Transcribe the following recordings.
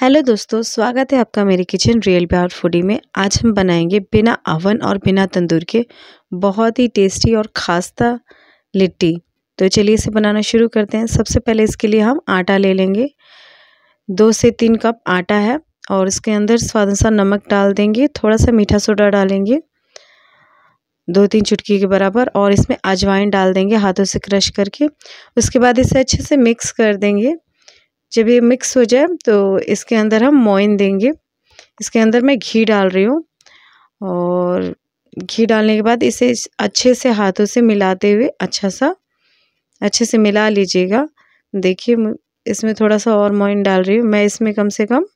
hello दोस्तों स्वागत है आपका मेरे किचन रियल प्यार फूडी में आज हम बनाएंगे बिना अवन और बिना तंदूर के बहुत ही टेस्टी और खास्ता लिट्टी तो चलिए इसे बनाना शुरू करते हैं सबसे पहले इसके लिए हम आटा ले लेंगे दो से तीन कप आटा है और इसके अंदर स्वाद अनुसार नमक डाल देंगे थोड़ा सा मीठा सोडा डालेंगे दो तीन चुटकी के बराबर और इसमें अजवाइन डाल देंगे हाथों से क्रश करके उसके बाद इसे अच्छे से मिक्स कर देंगे जब ये मिक्स हो जाए तो इसके अंदर हम मोइन देंगे इसके अंदर मैं घी डाल रही हूँ और घी डालने के बाद इसे अच्छे से हाथों से मिलाते हुए अच्छा सा अच्छे से मिला लीजिएगा देखिए इसमें थोड़ा सा और मोइन डाल रही हूँ मैं इसमें कम से कम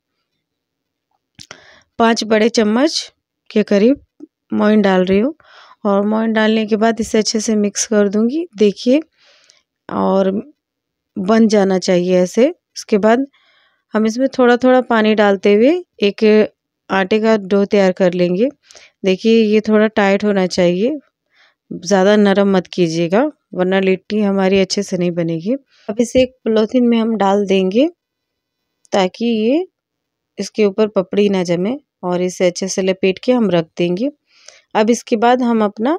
पाँच बड़े चम्मच के करीब मोइन डाल रही हूँ और मोइन डालने के बाद इसे अच्छे से मिक्स कर दूँगी देखिए और बन जाना चाहिए ऐसे उसके बाद हम इसमें थोड़ा थोड़ा पानी डालते हुए एक आटे का डो तैयार कर लेंगे देखिए ये थोड़ा टाइट होना चाहिए ज़्यादा नरम मत कीजिएगा वरना लिट्टी हमारी अच्छे से नहीं बनेगी अब इसे एक पॉलीथीन में हम डाल देंगे ताकि ये इसके ऊपर पपड़ी ना जमे और इसे अच्छे से लपेट के हम रख देंगे अब इसके बाद हम अपना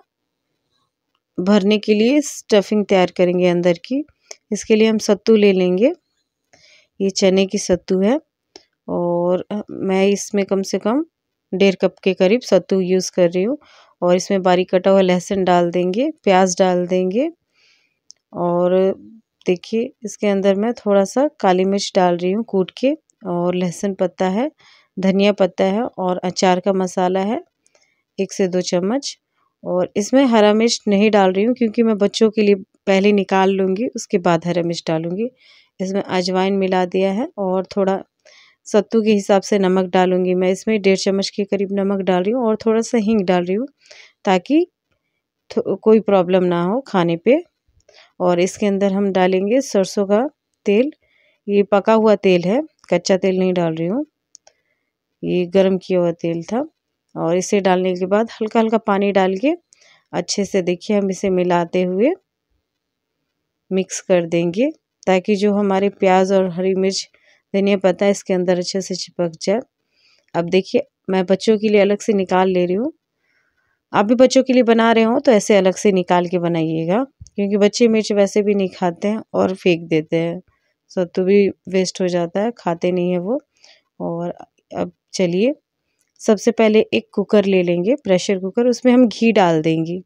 भरने के लिए स्टफिंग तैयार करेंगे अंदर की इसके लिए हम सत्तू ले लेंगे ये चने की सत्तू है और मैं इसमें कम से कम डेढ़ कप के करीब सत्तू यूज़ कर रही हूँ और इसमें बारीक कटा हुआ लहसुन डाल देंगे प्याज डाल देंगे और देखिए इसके अंदर मैं थोड़ा सा काली मिर्च डाल रही हूँ कूट के और लहसुन पत्ता है धनिया पत्ता है और अचार का मसाला है एक से दो चम्मच और इसमें हरा मिर्च नहीं डाल रही हूँ क्योंकि मैं बच्चों के लिए पहले निकाल लूँगी उसके बाद हरा मिर्च डालूँगी इसमें अजवाइन मिला दिया है और थोड़ा सत्तू के हिसाब से नमक डालूंगी मैं इसमें डेढ़ चम्मच के करीब नमक डाल रही हूँ और थोड़ा सा हींग डाल रही हूँ ताकि कोई प्रॉब्लम ना हो खाने पे और इसके अंदर हम डालेंगे सरसों का तेल ये पका हुआ तेल है कच्चा तेल नहीं डाल रही हूँ ये गर्म किया हुआ तेल था और इसे डालने के बाद हल्का हल्का पानी डाल के अच्छे से देखिए हम इसे मिलाते हुए मिक्स कर देंगे ताकि जो हमारे प्याज और हरी मिर्च धनिया पत्ता इसके अंदर अच्छे से चिपक जाए अब देखिए मैं बच्चों के लिए अलग से निकाल ले रही हूँ आप भी बच्चों के लिए बना रहे हो तो ऐसे अलग से निकाल के बनाइएगा क्योंकि बच्चे मिर्च वैसे भी नहीं खाते हैं और फेंक देते हैं सत्तू भी वेस्ट हो जाता है खाते नहीं है वो और अब चलिए सबसे पहले एक कुकर ले लेंगे प्रेशर कुकर उसमें हम घी डाल देंगे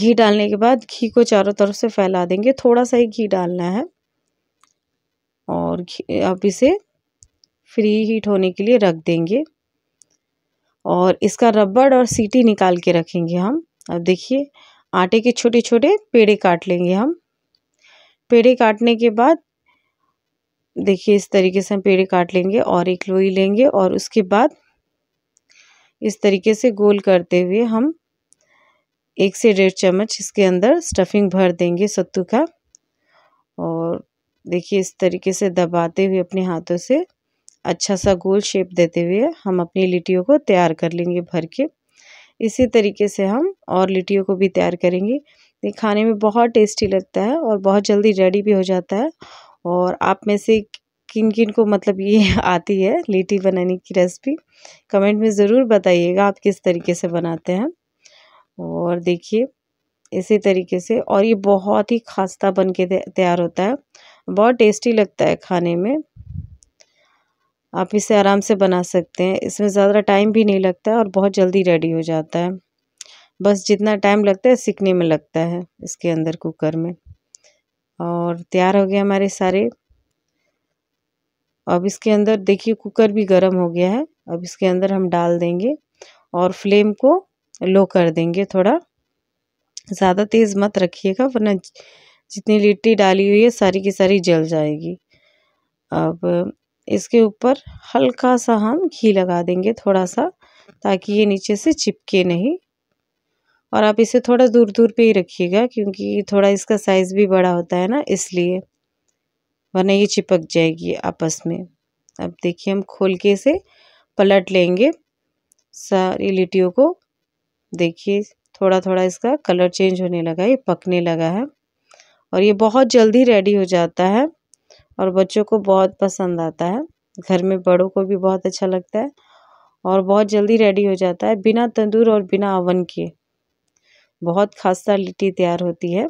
घी डालने के बाद घी को चारों तरफ से फैला देंगे थोड़ा सा ही घी डालना है और घी आप इसे फ्री हीट होने के लिए रख देंगे और इसका रबड़ और सीटी निकाल के रखेंगे हम अब देखिए आटे के छोटे छोटे पेड़े काट लेंगे हम पेड़े काटने के बाद देखिए इस तरीके से हम पेड़े काट लेंगे और एक लोई लेंगे और उसके बाद इस तरीके से गोल करते हुए हम एक से डेढ़ चम्मच इसके अंदर स्टफिंग भर देंगे सत्तू का और देखिए इस तरीके से दबाते हुए अपने हाथों से अच्छा सा गोल शेप देते हुए हम अपनी लिट्टियों को तैयार कर लेंगे भर के इसी तरीके से हम और लिट्टियों को भी तैयार करेंगे ये खाने में बहुत टेस्टी लगता है और बहुत जल्दी रेडी भी हो जाता है और आप में से किन किन को मतलब ये आती है लिट्टी बनाने की रेसिपी कमेंट में ज़रूर बताइएगा आप किस तरीके से बनाते हैं और देखिए इसी तरीके से और ये बहुत ही खास्ता बन के तैयार होता है बहुत टेस्टी लगता है खाने में आप इसे आराम से बना सकते हैं इसमें ज़्यादा टाइम भी नहीं लगता है और बहुत जल्दी रेडी हो जाता है बस जितना टाइम लगता है सीखने में लगता है इसके अंदर कुकर में और तैयार हो गए हमारे सारे अब इसके अंदर देखिए कुकर भी गर्म हो गया है अब इसके अंदर हम डाल देंगे और फ्लेम को लो कर देंगे थोड़ा ज़्यादा तेज़ मत रखिएगा वरना जितनी लिट्टी डाली हुई है सारी की सारी जल जाएगी अब इसके ऊपर हल्का सा हम घी लगा देंगे थोड़ा सा ताकि ये नीचे से चिपके नहीं और आप इसे थोड़ा दूर दूर पे ही रखिएगा क्योंकि थोड़ा इसका साइज़ भी बड़ा होता है ना इसलिए वरना ये चिपक जाएगी आपस में अब देखिए हम खोल के इसे पलट लेंगे सारी लिट्टियों को देखिए थोड़ा थोड़ा इसका कलर चेंज होने लगा ये पकने लगा है और ये बहुत जल्दी रेडी हो जाता है और बच्चों को बहुत पसंद आता है घर में बड़ों को भी बहुत अच्छा लगता है और बहुत जल्दी रेडी हो जाता है बिना तंदूर और बिना अवन के बहुत खासा लिट्टी तैयार होती है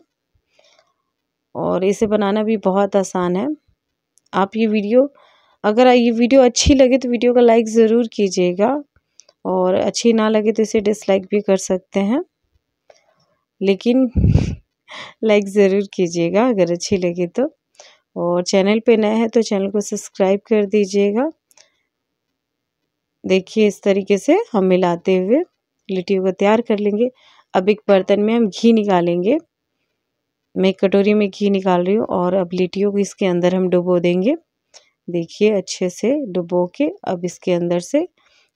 और इसे बनाना भी बहुत आसान है आप ये वीडियो अगर ये वीडियो अच्छी लगे तो वीडियो का लाइक ज़रूर कीजिएगा और अच्छी ना लगे तो इसे डिसलाइक भी कर सकते हैं लेकिन लाइक ज़रूर कीजिएगा अगर अच्छी लगे तो और चैनल पे नया है तो चैनल को सब्सक्राइब कर दीजिएगा देखिए इस तरीके से हम मिलाते हुए लिट्टियों को तैयार कर लेंगे अब एक बर्तन में हम घी निकालेंगे मैं एक कटोरी में घी निकाल रही हूँ और अब लिट्टियों को इसके अंदर हम डुबो देंगे देखिए अच्छे से डुबो के अब इसके अंदर से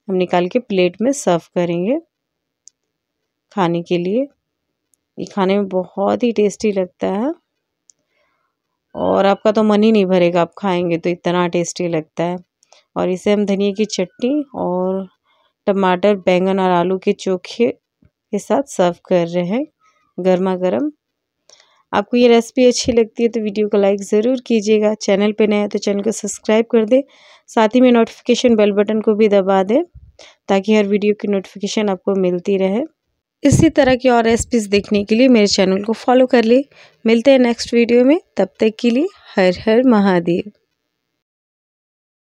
हम निकाल के प्लेट में सर्व करेंगे खाने के लिए ये खाने में बहुत ही टेस्टी लगता है और आपका तो मन ही नहीं भरेगा आप खाएंगे तो इतना टेस्टी लगता है और इसे हम धनिया की चटनी और टमाटर बैंगन और आलू के चोखे के साथ सर्व कर रहे हैं गर्मा गर्म आपको ये रेसिपी अच्छी लगती है तो वीडियो को लाइक ज़रूर कीजिएगा चैनल पे नया तो चैनल को सब्सक्राइब कर दें साथ ही में नोटिफिकेशन बेल बटन को भी दबा दें ताकि हर वीडियो की नोटिफिकेशन आपको मिलती रहे इसी तरह की और रेसिपीज़ देखने के लिए मेरे चैनल को फॉलो कर ले मिलते हैं नेक्स्ट वीडियो में तब तक के लिए हर हर महादेव